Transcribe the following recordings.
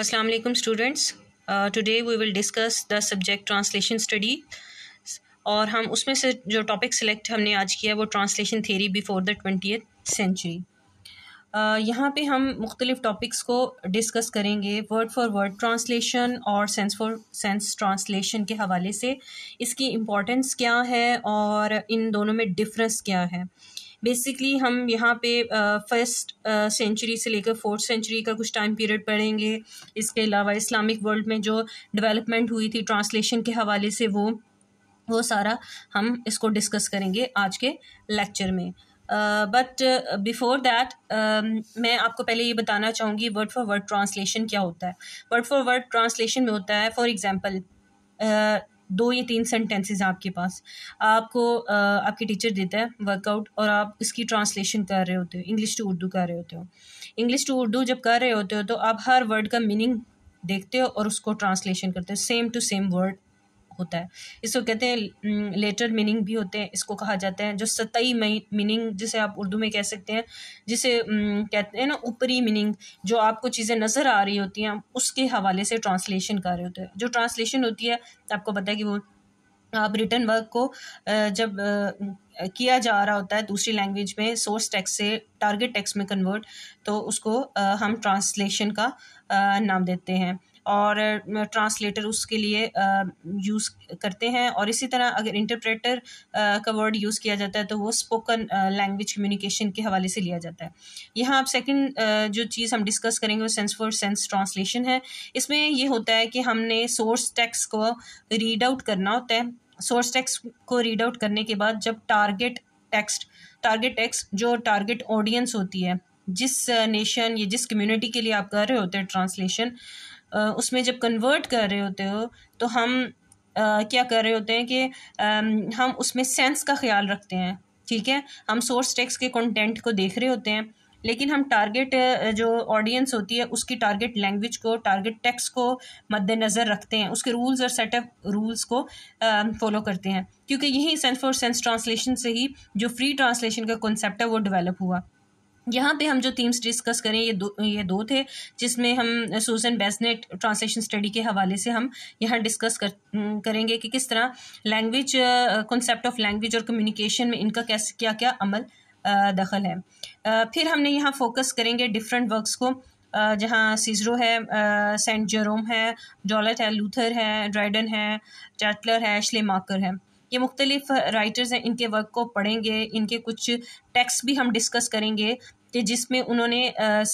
Aslam students today we will discuss the subject translation study और हम उसमें से जो टॉपिक सिलेक्ट हमने आज किया वो translation theory before the twenty century यहाँ पे हम मुख्तलिफ़ टॉपिक्स को डिस्कस करेंगे वर्ड फॉर वर्ड ट्रांसलेशन और सेंस फॉर सेंस ट्रांसलेशन के हवाले से इसकी इम्पोर्टेंस क्या है और इन दोनों में डिफरेंस क्या है uh, बेसिकली हम यहाँ पे फर्स्ट सेंचुरी से लेकर फोर्थ सेंचुरी का कुछ टाइम पीरियड पढ़ेंगे इसके अलावा इस्लामिक वर्ल्ड में जो डेवलपमेंट हुई थी ट्रांसलेशन के हवाले से वो वो सारा हम इसको डिस्कस करेंगे आज के लेक्चर में बट बिफोर दैट मैं आपको पहले ये बताना चाहूँगी वर्ड फॉर वर्ड ट्रांसलेशन क्या होता है वर्ड फॉर वर्ड ट्रांसलेशन में होता है फॉर एग्ज़ाम्पल दो या तीन सेंटेंसेस आपके पास आपको आपके टीचर देता है वर्कआउट और आप इसकी ट्रांसलेशन कर रहे होते हो इंग्लिश टू उर्दू कर रहे होते हो इंग्लिश टू उर्दू जब कर रहे होते हो तो आप हर वर्ड का मीनिंग देखते हो और उसको ट्रांसलेशन करते हो सेम टू सेम वर्ड होता है इसको कहते हैं लेटर मीनिंग भी होते हैं इसको कहा जाता है जो सतई मीनिंग जिसे आप उर्दू में कह सकते हैं जिसे कहते हैं ना ऊपरी मीनिंग जो आपको चीज़ें नज़र आ रही होती हैं उसके हवाले से ट्रांसलेशन कर रहे होते हैं जो ट्रांसलेशन होती है आपको पता है कि वो आप रिटर्न वर्क को जब किया जा रहा होता है दूसरी लैंग्वेज में सोर्स टेक्स से टारगेट टेक्स में कन्वर्ट तो उसको हम ट्रांसलेशन का नाम देते हैं और ट्रांसलेटर उसके लिए यूज़ करते हैं और इसी तरह अगर इंटरप्रेटर का वर्ड यूज़ किया जाता है तो वो स्पोकन लैंग्वेज कम्युनिकेशन के हवाले से लिया जाता है यहाँ आप सेकंड जो चीज़ हम डिस्कस करेंगे वो सेंस फॉर सेंस ट्रांसलेशन है इसमें ये होता है कि हमने सोर्स टेक्स को रीड आउट करना होता है सोर्स टेक्स को रीड आउट करने के बाद जब टारगेट टेक्स्ट टारगेट टेक्स्ट जो टारगेट ऑडियंस होती है जिस नेशन या जिस कम्युनिटी के लिए आप कर रहे होते हैं ट्रांसलेशन उसमें जब कन्वर्ट कर रहे होते हो तो हम क्या कर रहे होते हैं कि हम उसमें सेंस का ख्याल रखते हैं ठीक है हम सोर्स टेक्स के कंटेंट को देख रहे होते हैं लेकिन हम टारगेट जो ऑडियंस होती है उसकी टारगेट लैंग्वेज को टारगेट टेक्स्ट को मद्देनज़र रखते हैं उसके रूल्स और सेटअप रूल्स को फॉलो करते हैं क्योंकि यही सेंस फॉर सेंस ट्रांसलेशन से ही जो फ्री ट्रांसलेशन का कॉन्सेप्ट है वो डेवलप हुआ यहाँ पे हम जो थीम्स डिस्कस करें ये दो ये दो थे जिसमें हम सूजन बेसनेट ट्रांसलेशन स्टडी के हवाले से हम यहाँ डिस्कस कर करेंगे कि किस तरह लैंग्वेज कॉन्सेप्ट ऑफ लैंग्वेज और कम्युनिकेशन में इनका कैसे क्या क्या अमल दखल है फिर हमने यहाँ फोकस करेंगे डिफरेंट वर्क्स को जहाँ सीजरो है सेंट जेरोम है डॉलट है लूथर है ड्राइडन है चैटलर है श्लेमाकर है ये मुख्तलिफ राइटर्स हैं इनके वर्क को पढ़ेंगे इनके कुछ टेक्स्ट भी हम डिस्कस करेंगे कि जिसमें उन्होंने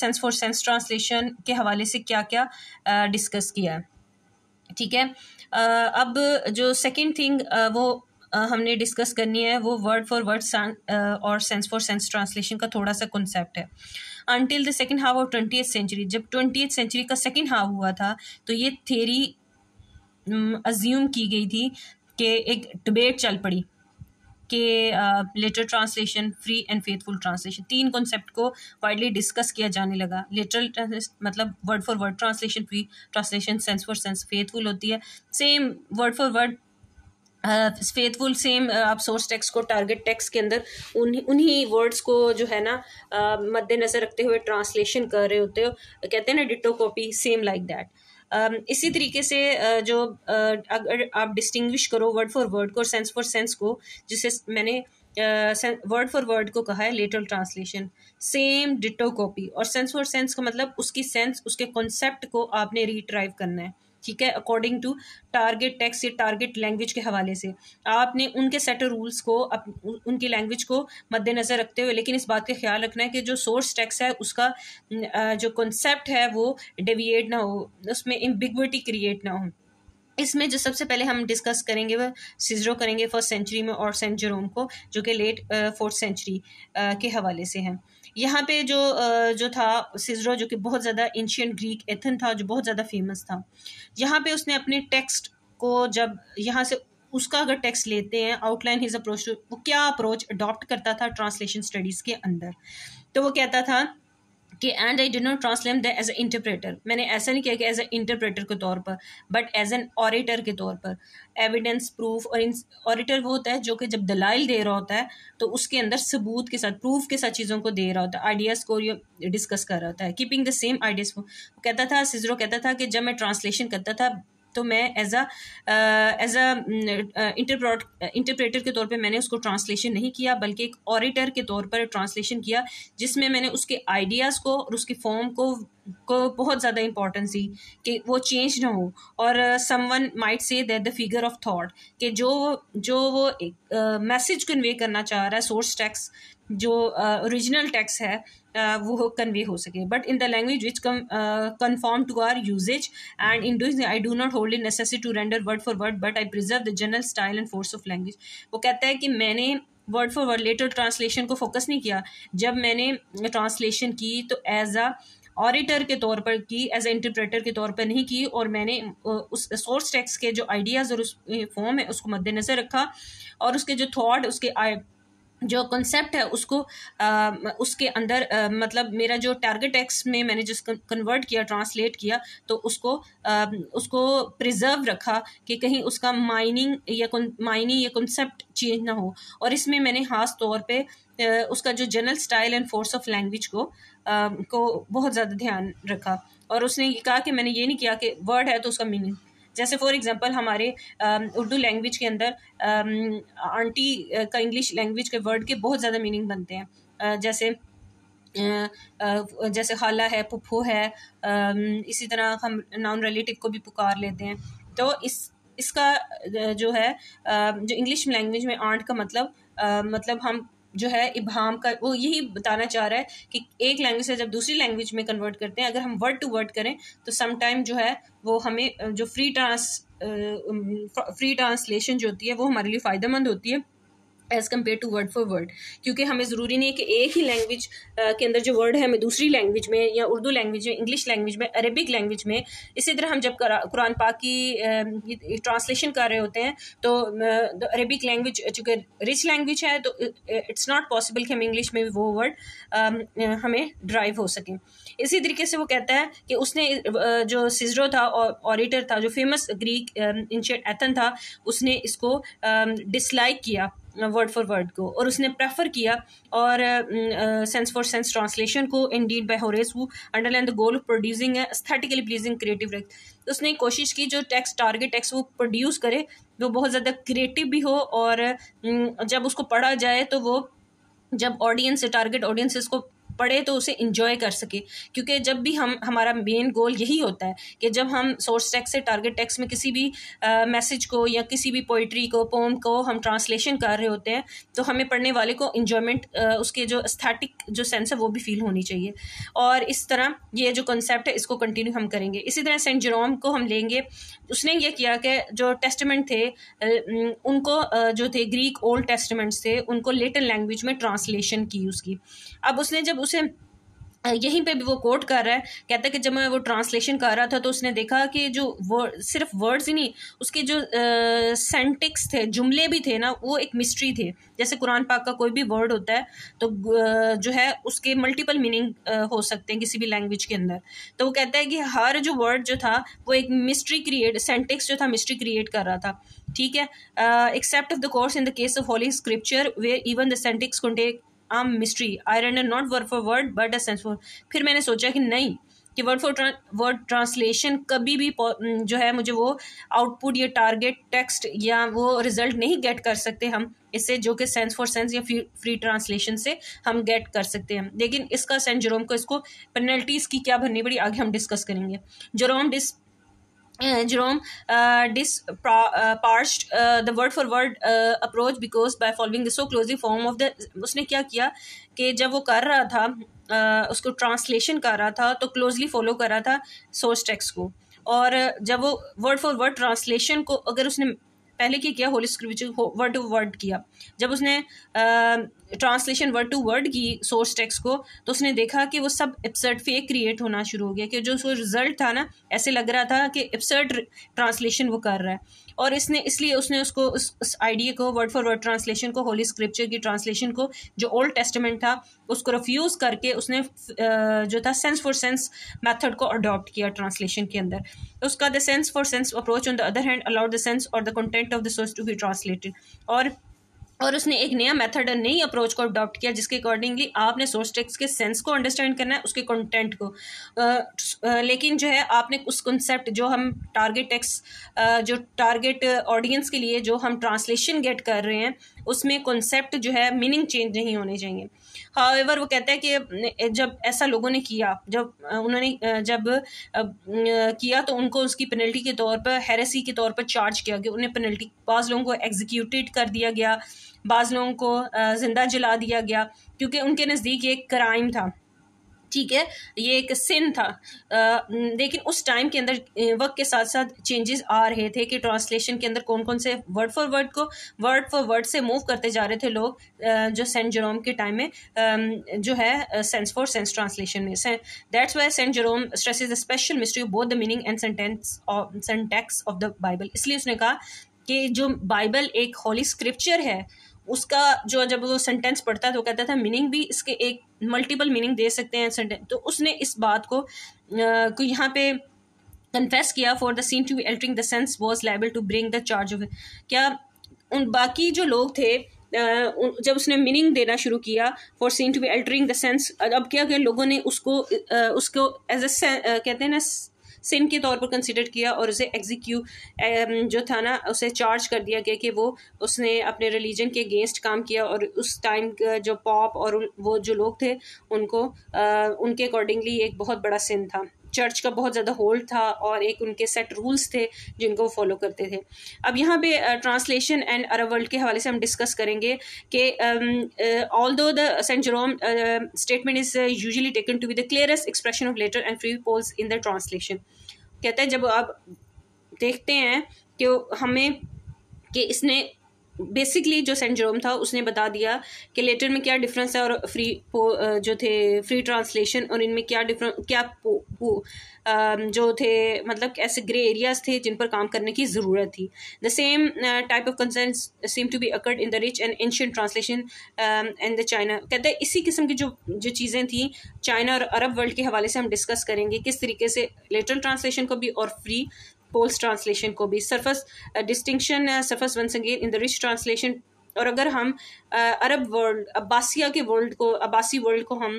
सेंस फॉर सेंस ट्रांसलेशन के हवाले से क्या क्या डिस्कस किया ठीक है अब जो सेकंड थिंग वो हमने डिस्कस करनी है वो वर्ड फॉर वर्ड और सेंस फॉर सेंस ट्रांसलेशन का थोड़ा सा कॉन्सेप्ट है until the second half of twenty century जब ट्वेंटी सेंचुरी का सेकेंड हाफ हुआ था तो ये थेरी अज्यूम की गई थी कि एक डिबेट चल पड़ी के letter translation free and faithful translation तीन कॉन्सेप्ट को वाइडली डिस्कस किया जाने लगा लेटर मतलब word for word translation free translation sense for sense faithful होती है same word for word faithful same आप सोर्स टेक्स को टारगेट टेक्स के अंदर उन्हीं वर्ड्स को जो है ना मद्देनज़र रखते हुए ट्रांसलेशन कर रहे होते हो कहते हैं ना ditto copy same like that Um, इसी तरीके से जो अगर आप डिस्टिंग्विश करो वर्ड फॉर वर्ड को और सेंस फॉर सेंस को जिसे मैंने वर्ड फॉर वर्ड को कहा है literal translation same ditto copy और सेंस फॉर सेंस का मतलब उसकी सेंस उसके कॉन्सेप्ट को आपने रिट्राइव करना है ठीक है अकॉर्डिंग टू टारगेट टेक्स या टारगेट लैंग्वेज के हवाले से आपने उनके सेट रूल्स को अप, उनकी लैंग्वेज को मद्देनज़र रखते हुए लेकिन इस बात का ख्याल रखना है कि जो सोर्स टैक्स है उसका जो कॉन्सेप्ट है वो डेविएट ना हो उसमें इम्बिग्विटी क्रिएट ना हो इसमें जो सबसे पहले हम डिस्कस करेंगे वह सिजरो करेंगे फर्स्ट सेंचुरी में और सेंट जेरोम को जो कि लेट फोर्थ सेंचुरी के हवाले से हैं यहाँ पे जो जो था सिजरो जो कि बहुत ज़्यादा एंशियंट ग्रीक एथन था जो बहुत ज़्यादा फेमस था यहाँ पे उसने अपने टेक्स्ट को जब यहाँ से उसका अगर टेक्स्ट लेते हैं आउटलाइन हिज अप्रोच वो क्या अप्रोच अडॉप्ट करता था ट्रांसलेशन स्टडीज़ के अंदर तो वो कहता था कि and I did not translate the as a interpreter मैंने ऐसा नहीं किया कि एज ए इंटरप्रेटर के तौर पर बट एज एन ऑडिटर के तौर पर एविडेंस प्रूफ और ऑडिटर वो होता है जो कि जब दलाइल दे रहा होता है तो उसके अंदर सबूत के साथ प्रूफ के साथ चीज़ों को दे रहा होता है आइडियाज़ को डिस्कस कर रहा होता है कीपिंग द सेम आइडियाज़ को कहता था सिजरो कहता था कि जब मैं ट्रांसलेशन करता था तो मैं as a as a interpreter के तौर पे मैंने उसको ट्रांसलेशन नहीं किया बल्कि एक ऑडिटर के तौर पर ट्रांसलेशन किया जिसमें मैंने उसके आइडियाज़ को और उसके फॉर्म को को बहुत ज़्यादा इंपॉर्टेंस दी कि वो चेंज ना हो और one might say that the figure of thought कि जो जो वो मैसेज कन्वे uh, करना चाह रहा है सोर्स टेक्स जो ओरिजिनल टेक्स्ट है uh, वो कन्वे हो सके but in the language which conform to our usages and in doing I do not hold in necessary to render word for word but I preserve the general style and force of language वो कहता है कि मैंने word for word letter translation को focus नहीं किया जब मैंने ट्रांसलेशन की तो एज अ ऑडिटर के तौर पर की एज ए इंटरप्रेटर के तौर पर नहीं की और मैंने उस सोर्स टेक्स्ट के जो आइडियाज़ और उस फॉर्म है उसको मद्देनज़र रखा और उसके जो थॉट उसके जो कंसेप्ट है उसको आ, उसके अंदर आ, मतलब मेरा जो टारगेट एक्स में मैंने जिसको कन्वर्ट किया ट्रांसलेट किया तो उसको आ, उसको प्रिजर्व रखा कि कहीं उसका माइनिंग या माइनिंग या कंसेप्ट चेंज ना हो और इसमें मैंने खास तौर पे उसका जो general style and force of language को को बहुत ज़्यादा ध्यान रखा और उसने कहा कि मैंने ये नहीं किया कि वर्ड है तो उसका मीनिंग जैसे फॉर एग्जांपल हमारे उर्दू लैंग्वेज के अंदर आंटी का इंग्लिश लैंग्वेज के वर्ड के बहुत ज़्यादा मीनिंग बनते हैं जैसे जैसे खाला है पुप्पू है इसी तरह हम नॉन रिलेटिव को भी पुकार लेते हैं तो इस इसका जो है जो इंग्लिश लैंग्वेज में आंट का मतलब मतलब हम जो है इबहम का वो यही बताना चाह रहा है कि एक लैंग्वेज से जब दूसरी लैंग्वेज में कन्वर्ट करते हैं अगर हम वर्ड टू वर्ड करें तो समटाइम जो है वो हमें जो फ्री ट्रांस फ्री ट्रांसलेशन जो होती है वो हमारे लिए फ़ायदेमंद होती है as compared to word for word क्योंकि हमें ज़रूरी नहीं है कि एक ही लैंग्वेज के अंदर जो वर्ड है हमें दूसरी लैंग्वेज में या उर्दू लैंग्वेज में इंग्लिश लैंग्वेज में अरबिक लैंग्वेज में इसी तरह हम जब कुरान पाक की ट्रांसलेशन कर रहे होते हैं तो अरबिक लैंग्वेज चूँकि रिच लैंग्वेज है तो इट्स नॉट पॉसिबल कि हम इंग्लिश में वो वर्ड हमें ड्राइव हो सकें इसी तरीके से वो कहता है कि उसने जो सिजरो था और ऑडिटर था जो फेमस ग्रीक इंशियट एथन था उसने इसको डिसलाइक किया वर्ड फॉर वर्ड को और उसने प्रेफर किया और सेंस फॉर सेंस ट्रांसलेशन को इन डीड बाई होरेस वो underline the goal of producing aesthetically pleasing creative text तो उसने कोशिश की जो टैक्स टारगेट टैक्स वो प्रोड्यूस करे वो बहुत ज़्यादा क्रिएटिव भी हो और जब उसको पढ़ा जाए तो वो जब ऑडियंस टारगेट ऑडियंस को पढ़े तो उसे इंजॉय कर सके क्योंकि जब भी हम हमारा मेन गोल यही होता है कि जब हम सोर्स टैक्स से टारगेट टैक्स में किसी भी मैसेज को या किसी भी पोइट्री को पोम को हम ट्रांसलेशन कर रहे होते हैं तो हमें पढ़ने वाले को इन्जॉयमेंट उसके जो स्थैटिक जो सेंस है वो भी फील होनी चाहिए और इस तरह ये जो कंसेप्ट है इसको कंटिन्यू हम करेंगे इसी तरह सेंट जेरोम को हम लेंगे उसने ये किया कि जो टेस्टमेंट थे उनको जो थे ग्रीक ओल्ड टेस्टमेंट्स थे उनको लेटर लैंग्वेज में ट्रांसलेशन की उसकी अब उसने जब उसे यहीं पे भी वो कोट कर रहा है कहता है कि जब मैं वो ट्रांसलेशन कर रहा था तो उसने देखा कि जो वर्ड सिर्फ वर्ड्स ही नहीं उसके जो सेंटिक्स थे जुमले भी थे ना वो एक मिस्ट्री थे जैसे कुरान पाक का कोई भी वर्ड होता है तो आ, जो है उसके मल्टीपल मीनिंग हो सकते हैं किसी भी लैंग्वेज के अंदर तो वो कहता है कि हर जो वर्ड जो था वो एक मिस्ट्री क्रिएट सेंटिक्स जो था मिस्ट्री क्रिएट कर रहा था ठीक है except of the course in the case of holy scripture where even the syntax contact um mystery I read not word for word but a sense for फिर मैंने सोचा कि नहीं कि वर्ड फॉर वर्ड ट्रांसलेशन कभी भी जो है मुझे वो आउटपुट या टारगेट टेक्स्ट या वो रिजल्ट नहीं गेट कर सकते हम इससे जो कि सेंस फॉर सेंस या फ्री ट्रांसलेशन से हम गेट कर सकते हैं लेकिन इसका सेंट जोरोम को इसको पेनल्टीज़ की क्या भरनी पड़ी आगे हम डिस्कस करेंगे जोरोम डिस Uh, Jerome uh, disparched uh, uh, the word for word uh, approach because by following the so closely form of the उसने क्या किया कि जब वो कर रहा था uh, उसको ट्रांसलेशन कर रहा था तो क्लोजली फॉलो कर रहा था सोर्स टेक्स्ट को और जब वो वर्ड फॉर वर्ड ट्रांसलेशन को अगर उसने पहले क्या किया holy scripture word to word किया जब उसने uh, translation word to word की सोर्स टेक्स्ट को तो उसने देखा कि वो सब एप्सर्ट फेक क्रिएट होना शुरू हो गया कि जो उसको रिजल्ट था ना ऐसे लग रहा था कि एप्सर्ट ट्रांसलेशन वो कर रहा है और इसने इसलिए उसने उसको उस आइडिया को वर्ड फॉर वर्ड ट्रांसलेशन को होली स्क्रिप्चर की ट्रांसलेशन को जो ओल्ड टेस्टमेंट था उसको रिफ्यूज़ करके उसने जो था सेंस फॉर सेंस मेथड को अडॉप्ट किया ट्रांसलेशन के अंदर उसका the sense for sense approach on the other hand allowed the sense और the content of the source to be translated और और उसने एक नया मेथड और नई अप्रोच को अडॉप्ट किया जिसके अकॉर्डिंगली आपने सोर्स टेक्स्ट के सेंस को अंडरस्टैंड करना है उसके कंटेंट को आ, आ, लेकिन जो है आपने उस कंसेप्ट जो हम टारगेट टेक्स जो टारगेट ऑडियंस के लिए जो हम ट्रांसलेशन गेट कर रहे हैं उसमें कॉन्सेप्ट जो है मीनिंग चेंज नहीं होने चाहिए हाउएवर वो कहता है कि जब ऐसा लोगों ने किया जब उन्होंने जब किया तो उनको उसकी पेनल्टी के तौर पर हेरेसी के तौर पर चार्ज किया गया उन्हें पेनल्टी बाज़ लोगों को एग्जीक्यूटेड कर दिया गया बाज़ लोगों को ज़िंदा जला दिया गया क्योंकि उनके नज़दीक ये क्राइम था ठीक है ये एक सिन था आ, लेकिन उस टाइम के अंदर वक्त के साथ साथ चेंजेस आ रहे थे कि ट्रांसलेशन के अंदर कौन कौन से वर्ड फॉर वर्ड को वर्ड फॉर वर्ड से मूव करते जा रहे थे लोग जो सेंट जेरोम के टाइम में जो है सेंस फॉर सेंस ट्रांसलेशन में that's why saint Jerome stress is a special mystery both the meaning and sentence syntax of the Bible इसलिए उसने कहा कि जो बाइबल एक होली स्क्रिप्चर है उसका जो जब वो सेंटेंस पढ़ता है तो कहता था मीनिंग भी इसके एक मल्टीपल मीनिंग दे सकते हैं सेंटेंस तो उसने इस बात को, को यहाँ पे कन्फेस किया for the seen to altering the sense was liable to bring the charge of क्या उन बाकी जो लोग थे जब उसने मीनिंग देना शुरू किया for seen to be altering the sense अब क्या क्या लोगों ने उसको उसको एज ए कहते हैं ना सिन के तौर पर कंसिडर किया और उसे एग्जीक्यू um, जो था ना उसे चार्ज कर दिया गया कि वो उसने अपने रिलीजन के अगेंस्ट काम किया और उस टाइम uh, जो पॉप और वो जो लोग थे उनको uh, उनके अकॉर्डिंगली एक बहुत बड़ा सिन था चर्च का बहुत ज़्यादा होल्ड था और एक उनके सेट रूल्स थे जिनको वो फॉलो करते थे अब यहाँ पे ट्रांसलेशन एंड अरब वर्ल्ड के हवाले से हम डिस्कस करेंगे कि although the saint Jerome statement is usually taken to be the clearest expression of letter and free poles in the translation कहते हैं जब आप देखते हैं कि हमें कि इसने बेसिकली जो सेंट जेरोम था उसने बता दिया कि लेटर में क्या डिफरेंस है और फ्री जो थे फ्री ट्रांसलेशन और इनमें क्या डिफरेंस क्या पो, पो, जो थे मतलब ऐसे ग्रे एरियाज थे जिन पर काम करने की ज़रूरत थी the same type of concern seem to be occurred in the rich and ancient translation and the China कहते हैं इसी किस्म की जो जो चीज़ें थी चाइना और अरब वर्ल्ड के हवाले से हम डिस्कस करेंगे किस तरीके से लेटरल ट्रांसलेशन को भी और फ्री पोल्स ट्रांसलेशन को भी surface distinction surface once again in the rich translation और अगर हम आ, uh, अरब वर्ल्ड अब्बासिया के वर्ल्ड को अब्बासी वर्ल्ड को हम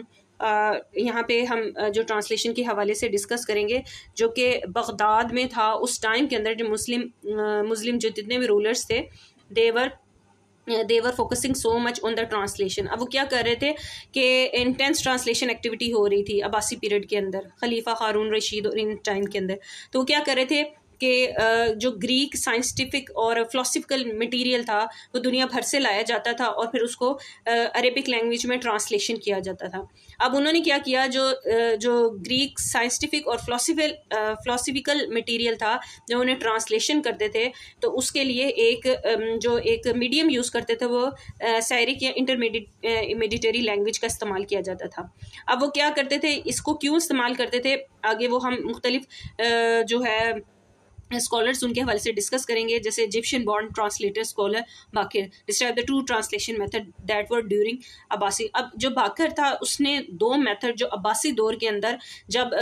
uh, यहाँ पे हम uh, जो ट्रांसलेशन के हवाले से डिस्कस करेंगे जो कि बगदाद में था उस टाइम के अंदर जो मुस्लिम मुस्लिम जो जितने भी रूलर्स थे they were they were focusing so much on the translation अब वो क्या कर रहे थे कि इंटेंस ट्रांसलेशन एक्टिविटी हो रही थी अबासी पीरियड के अंदर खलीफा हारून रशीद और इन टाइम के अंदर तो वो क्या कर रहे थे के जो ग्रीक साइंटिफिक और फिलोसफिकल मटेरियल था वो दुनिया भर से लाया जाता था और फिर उसको अरेबिक लैंग्वेज में ट्रांसलेशन किया जाता था अब उन्होंने क्या किया जो जो ग्रीक साइंटिफिक और फिलोसफिकल फिलोसफिकल मटेरियल था जब उन्हें ट्रांसलेशन करते थे तो उसके लिए एक जो एक मीडियम यूज़ करते थे वो सैरिक या इंटरमीडिएट लैंग्वेज का इस्तेमाल किया जाता था अब वो क्या करते थे इसको क्यों इस्तेमाल करते थे आगे वो हम मुख्तलिफ जो है स्कॉलर्स उनके हवाले से डिस्कस करेंगे जैसे Egyptian born translator scholar Baker describe the two translation method that were during अब्बासी अब जो बाकर था उसने दो मेथड जो अब्बासी दौर के अंदर जब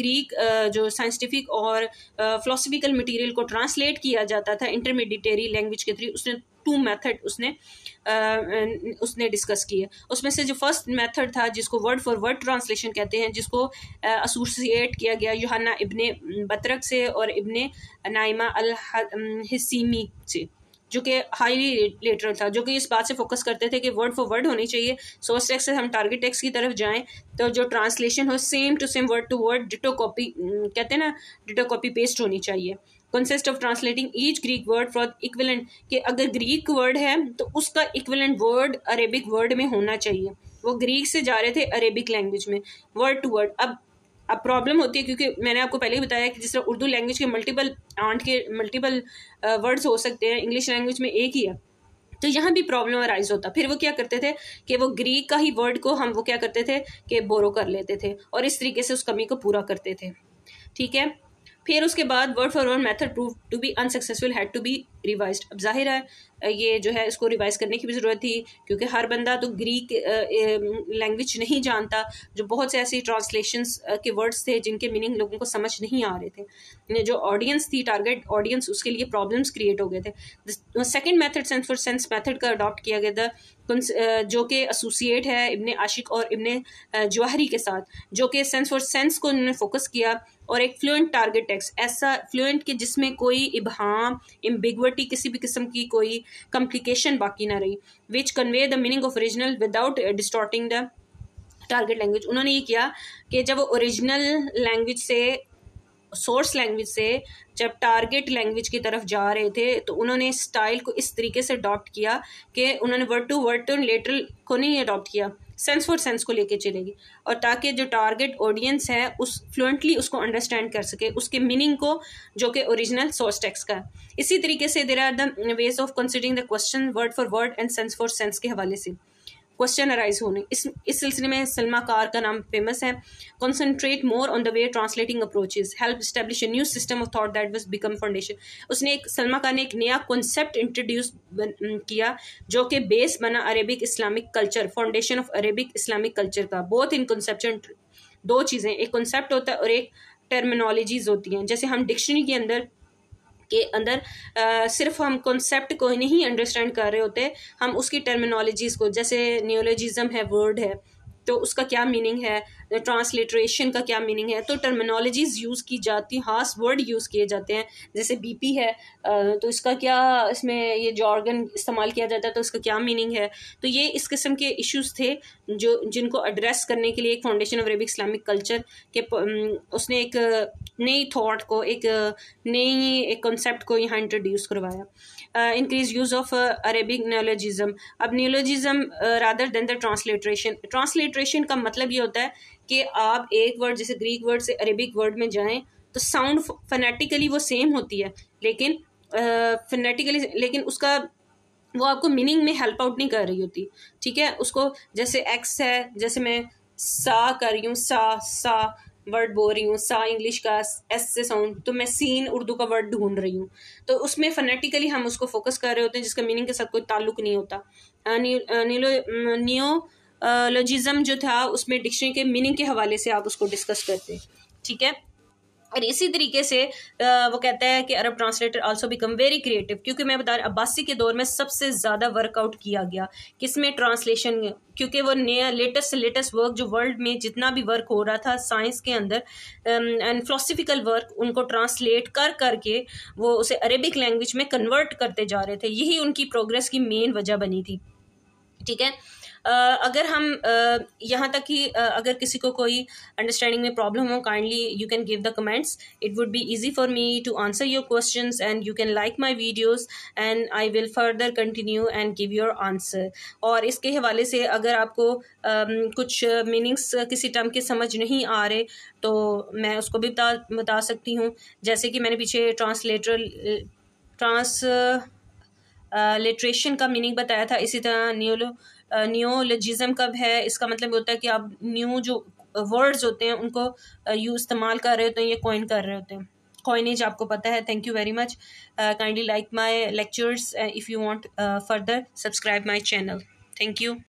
ग्रीक जो साइंटिफिक और फिलोसफिकल मटेरियल को ट्रांसलेट किया जाता था इंटरमीडिएटरी लैंग्वेज के थ्रू उसने टू मेथड उसने आ, उसने डिस्कस किए उसमें से जो फर्स्ट मेथड था जिसको वर्ड फॉर वर्ड ट्रांसलेशन कहते हैं जिसको एसोसिएट किया गया योहाना इब्ने बतरक से और इब्ने नाइमा अल हसीमी से जो कि हाईली लिटरल था जो कि इस बात से फोकस करते थे कि वर्ड फॉर वर्ड होनी चाहिए सोर्स टेक्स्ट से हम टारगेट टेक्स्ट की तरफ जाएं तो जो ट्रांसलेशन हो same to same word to word ditto copy कहते हैं ना डिटो कॉपी पेस्ट होनी चाहिए consist of translating each Greek word for equivalent कि अगर ग्रीक वर्ड है तो उसका इक्विलेंट वर्ड अरेबिक वर्ड में होना चाहिए वो ग्रीक से जा रहे थे अरेबिक लैंग्वेज में वर्ड टू वर्ड अब अब प्रॉब्लम होती है क्योंकि मैंने आपको पहले ही बताया कि जिस तरह उर्दू लैंग्वेज के मल्टीपल आंट के मल्टीपल वर्ड्स uh, हो सकते हैं इंग्लिश लैंग्वेज में एक ही है तो यहाँ भी प्रॉब्लम अराइज होता फिर वो क्या करते थे कि वो ग्रीक का ही वर्ड को हम वो क्या करते थे कि बोरो कर लेते थे और इस तरीके से उस कमी को पूरा करते थे ठीक है फिर उसके बाद word for word method prove to be unsuccessful had to be revise अब जाहिर है ये जो है इसको रिवाइज करने की भी ज़रूरत थी क्योंकि हर बंदा तो ग्रीक लैंग्वेज नहीं जानता जो बहुत से ऐसे ट्रांसलेशंस के वर्ड्स थे जिनके मीनिंग लोगों को समझ नहीं आ रहे थे जो ऑडियंस थी टारगेट ऑडियंस उसके लिए प्रॉब्लम्स क्रिएट हो गए थे second method sense for sense method का अडॉप्ट किया गया था जो कि एसोसिएट है इबन आशिक और इबन जवाहरी के साथ जो कि सेंस फॉर सेंस को उन्होंने फोकस किया और एक फ्लुएंट टारगेट टेक्स्ट ऐसा फ्लुएंट कि जिसमें कोई इबहम एम्बिगविटी किसी भी किस्म की कोई कम्प्लिकेशन बाकी ना रही which convey the meaning of original without distorting the target language उन्होंने ये किया कि जब वो ओरिजिनल लैंग्वेज से सोर्स लैंग्वेज से जब टारगेट लैंग्वेज की तरफ जा रहे थे तो उन्होंने स्टाइल को इस तरीके से अडॉप्ट किया कि उन्होंने word to word to letter को नहीं अडॉप्ट किया सेंस फॉर सेंस को लेके चलेगी और ताकि जो टारगेट ऑडियंस है उस फ्लुएंटली उसको अंडरस्टैंड कर सके उसके मीनिंग को जो कि ओरिजिनल सोर्स टेक्स का है इसी तरीके से there are the ways of considering the question word for word and sense for sense के हवाले से क्वेश्चन अराइज होने इस इस सिलसिले में सलमा कार का नाम फेमस है concentrate more on the way translating approaches help establish new system of thought that was become foundation उसने एक सलमा कार ने एक नया कॉन्सेप्ट इंट्रोड्यूस किया जो कि बेस बना Arabic Islamic culture foundation of Arabic Islamic culture का बोथ इन कॉन्सेप्ट दो चीज़ें एक कॉन्सेप्ट होता है और एक टर्मिनोलॉजीज होती हैं जैसे हम डिक्शनरी के अंदर के अंदर आ, सिर्फ हम कॉन्सेप्ट को ही नहीं अंडरस्टैंड कर रहे होते हम उसकी टर्मिनोलॉजीज़ को जैसे न्यूलॉजिज़म है वर्ड है तो उसका क्या मीनिंग है ट्रांसलेट्रेशन का क्या मीनिंग है तो टर्मिनोलॉजीज़ यूज़ की जाती खास वर्ड यूज़ किए जाते हैं जैसे बीपी है तो इसका क्या इसमें ये जो ऑर्गन इस्तेमाल किया जाता है तो इसका क्या मीनिंग है तो ये इस किस्म के इश्यूज़ थे जो जिनको एड्रेस करने के लिए एक foundation of Arabic Islamic culture के उसने एक नई थाट को एक नई एक कॉन्सेप्ट को यहाँ इंट्रोड्यूस करवाया increase use of Arabic neologism अब neologism rather than the transliteration transliteration का मतलब ये होता है कि आप एक वर्ड जैसे ग्रीक वर्ड से अरेबिक वर्ड में जाएं तो साउंड फनेटिकली वो सेम होती है लेकिन फनेटिकली लेकिन उसका वो आपको मीनिंग में हेल्प आउट नहीं कर रही होती ठीक है उसको जैसे एक्स है जैसे मैं सा कर रही हूँ सा सा वर्ड बोल रही हूँ सा इंग्लिश का एस से साउंड तो मैं सीन उर्दू का वर्ड ढूंढ रही हूँ तो उसमें फनेटिकली हम उसको फोकस कर रहे होते हैं जिसका मीनिंग के साथ कोई ताल्लुक नहीं होता नी, नीलो नियो लॉजिज़म जो था उसमें डिक्शनरी के मीनिंग के हवाले से आप उसको डिस्कस करते ठीक है और इसी तरीके से वो कहता है कि Arab translator also become very creative क्योंकि मैं बता रहा अब्बासी के दौर में सबसे ज़्यादा वर्कआउट किया गया किस में ट्रांसलेशन क्योंकि वो नया लेटेस्ट से लेटेस्ट वर्क जो वर्ल्ड में जितना भी वर्क हो रहा था साइंस के अंदर एंड फिलोसफिकल वर्क उनको ट्रांसलेट कर करके वो उसे अरेबिक लैंग्वेज में कन्वर्ट करते जा रहे थे यही उनकी प्रोग्रेस की मेन वजह बनी थी ठीक है अगर हम यहाँ तक कि अगर किसी को कोई अंडरस्टैंडिंग में प्रॉब्लम हो kindly you can give the comments it would be easy for me to answer your question and you can like my videos and I will further continue and give your answer और इसके हवाले से अगर आपको कुछ meanings किसी term के समझ नहीं आ रहे तो मैं उसको भी बता बता सकती हूँ जैसे कि मैंने पीछे ट्रांसलेटर ट्रांस लिटरेशन का मीनिंग बताया था इसी तरह न्यूलो न्यूलिजिज़म कब है इसका मतलब होता है कि आप न्यू जो वर्ड्स होते हैं उनको यू इस्तेमाल कर रहे होते हैं या कॉइन कर रहे होते हैं कॉइनेज आपको पता है thank you very much kindly like my lectures if you want further subscribe my channel thank you